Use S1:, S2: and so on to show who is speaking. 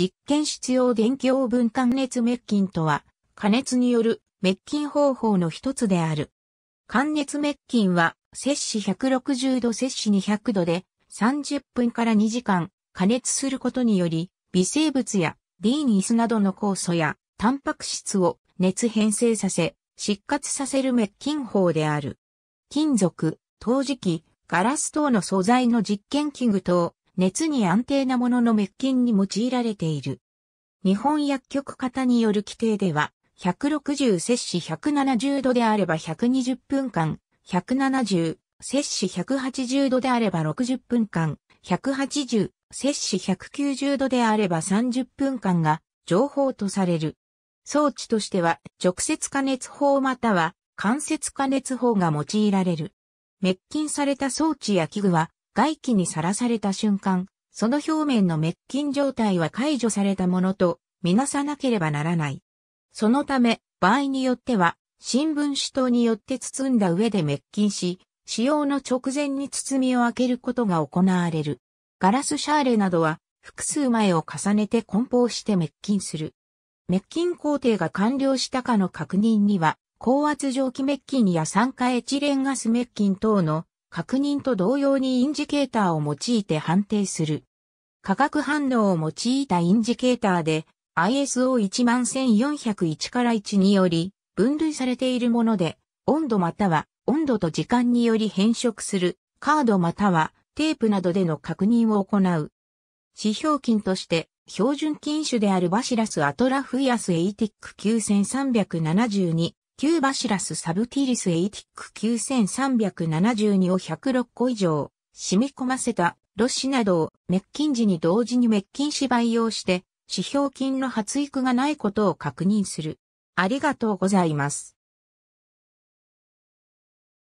S1: 実験室用電気分間熱滅菌とは、加熱による滅菌方法の一つである。間熱滅菌は、摂氏160度摂氏200度で、30分から2時間加熱することにより、微生物やーニスなどの酵素やタンパク質を熱変性させ、失活させる滅菌法である。金属、陶磁器、ガラス等の素材の実験器具等、熱に安定なものの滅菌に用いられている。日本薬局型による規定では、160摂氏170度であれば120分間、170摂氏180度であれば60分間、180摂氏190度であれば30分間が情報とされる。装置としては直接加熱法または間接加熱法が用いられる。滅菌された装置や器具は外気にさらされた瞬間、その表面の滅菌状態は解除されたものとみなさなければならない。そのため、場合によっては、新聞紙等によって包んだ上で滅菌し、使用の直前に包みを開けることが行われる。ガラスシャーレなどは複数枚を重ねて梱包して滅菌する。滅菌工程が完了したかの確認には、高圧蒸気滅菌や酸化エチレンガス滅菌等の確認と同様にインジケーターを用いて判定する。化学反応を用いたインジケーターで ISO11401 から1により分類されているもので温度または温度と時間により変色するカードまたはテープなどでの確認を行う。指標金として標準金種であるバシラスアトラフイアスエイティック9372ーバシラスサブティリスエイティック9372を106個以上、染み込ませた、ロシなどを滅菌時に同時に滅菌し培養して、指標菌の発育がないことを確認する。ありがとうございます。